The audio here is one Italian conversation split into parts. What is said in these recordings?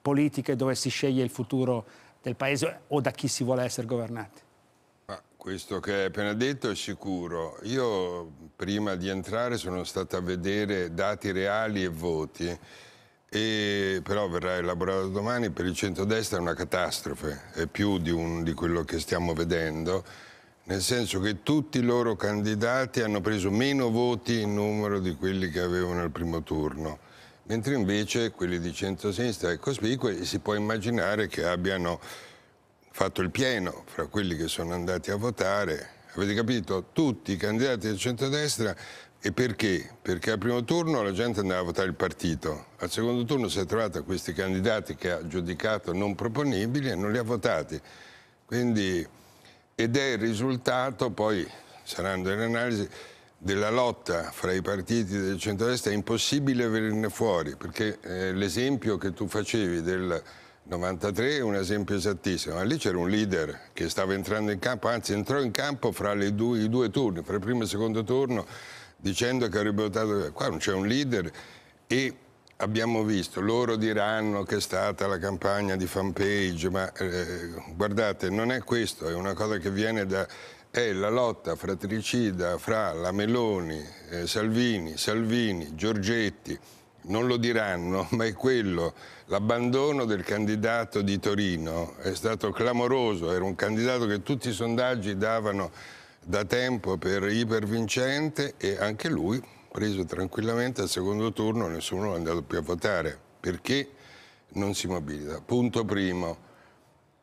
politiche dove si sceglie il futuro del paese o da chi si vuole essere governati. Ma questo che hai appena detto è sicuro. Io prima di entrare sono stato a vedere dati reali e voti e però verrà elaborato domani per il centrodestra è una catastrofe, è più di, un, di quello che stiamo vedendo, nel senso che tutti i loro candidati hanno preso meno voti in numero di quelli che avevano al primo turno mentre invece quelli di centrosinistra e cospicue si può immaginare che abbiano fatto il pieno fra quelli che sono andati a votare, avete capito, tutti i candidati del centrodestra e perché? Perché al primo turno la gente andava a votare il partito, al secondo turno si è trovata questi candidati che ha giudicato non proponibili e non li ha votati. Quindi, ed è il risultato, poi saranno delle analisi, della lotta fra i partiti del centrodestra è impossibile venirne fuori, perché eh, l'esempio che tu facevi del 93 è un esempio esattissimo, ma lì c'era un leader che stava entrando in campo, anzi entrò in campo fra due, i due turni, fra il primo e il secondo turno, dicendo che avrebbe votato... Qua non c'è un leader e abbiamo visto, loro diranno che è stata la campagna di fanpage, ma eh, guardate, non è questo, è una cosa che viene da... è la lotta fratricida fra la Meloni, eh, Salvini, Salvini, Giorgetti, non lo diranno, ma è quello. L'abbandono del candidato di Torino è stato clamoroso, era un candidato che tutti i sondaggi davano da tempo per ipervincente e anche lui preso tranquillamente al secondo turno, nessuno è andato più a votare. Perché non si mobilita? Punto primo.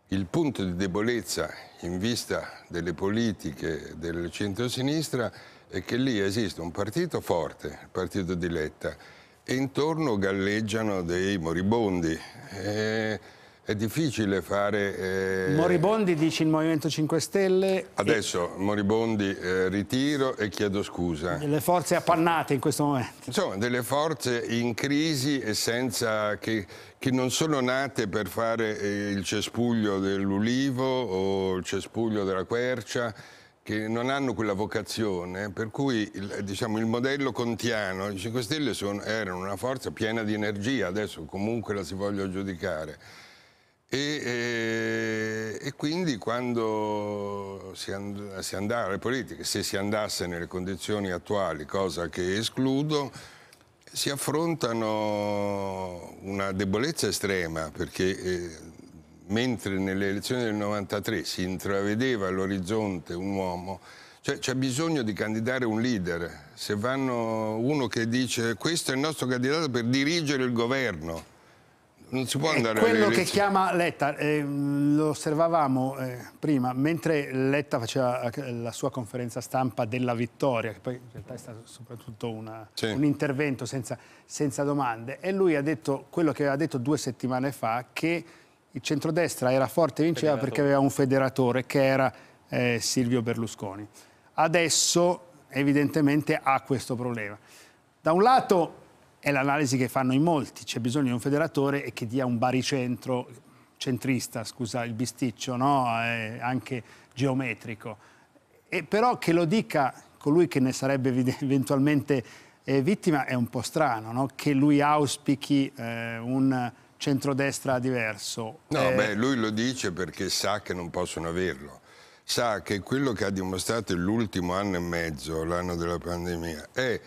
Il punto di debolezza in vista delle politiche del centro-sinistra è che lì esiste un partito forte, il partito di Letta, e intorno galleggiano dei moribondi. E eh, è difficile fare... Eh... Moribondi dici il Movimento 5 Stelle... Adesso e... Moribondi eh, ritiro e chiedo scusa. Delle forze appannate in questo momento. Insomma, delle forze in crisi e senza che, che non sono nate per fare eh, il cespuglio dell'ulivo o il cespuglio della quercia, che non hanno quella vocazione, per cui il, diciamo, il modello contiano, i 5 Stelle sono, erano una forza piena di energia, adesso comunque la si voglia giudicare e, eh, e, quindi quando si, and si andava alle politiche, se si andasse nelle condizioni attuali, cosa che escludo, si affrontano una debolezza estrema perché eh, mentre nelle elezioni del 93 si intravedeva all'orizzonte un uomo, cioè c'è bisogno di candidare un leader. Se vanno uno che dice questo è il nostro candidato per dirigere il governo, non si può andare quello che chiama Letta, eh, lo osservavamo eh, prima, mentre Letta faceva eh, la sua conferenza stampa della vittoria, che poi in realtà è stato soprattutto una, sì. un intervento senza, senza, domande, e lui ha detto quello che aveva detto due settimane fa, che il centrodestra era forte e vinceva federatore. perché aveva un federatore che era eh, Silvio Berlusconi. Adesso evidentemente ha questo problema. Da un lato è l'analisi che fanno in molti, c'è bisogno di un federatore che dia un baricentro centrista, scusa il bisticcio, no? eh, anche geometrico. E però che lo dica colui che ne sarebbe eventualmente eh, vittima è un po' strano, no? che lui auspichi eh, un centrodestra diverso. No, eh, beh, lui lo dice perché sa che non possono averlo. Sa che quello che ha dimostrato l'ultimo anno e mezzo, l'anno della pandemia, è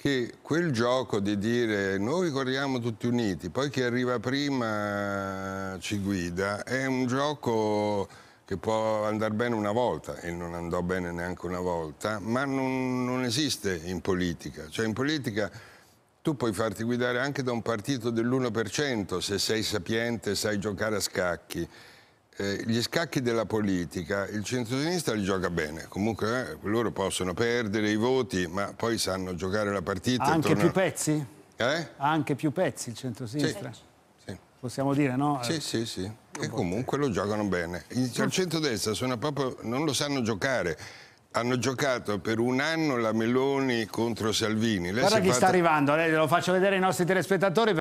che quel gioco di dire noi corriamo tutti uniti, poi chi arriva prima eh, ci guida, è un gioco che può andare bene una volta e non andò bene neanche una volta, ma non, non esiste in politica. Cioè in politica tu puoi farti guidare anche da un partito dell'1% se sei sapiente e sai giocare a scacchi eh, gli scacchi della politica, il centrosinistra li gioca bene, comunque eh, loro possono perdere i voti, ma poi sanno giocare la partita. anche tornano... più pezzi? Eh? anche più pezzi il centrosinistra? Sì. sì. Possiamo dire, no? Sì, sì, sì. E comunque lo giocano bene. Il, al centrodestra sono proprio, non lo sanno giocare hanno giocato per un anno la Meloni contro Salvini. Lei Guarda chi fatta... sta arrivando, lo faccio vedere ai nostri telespettatori.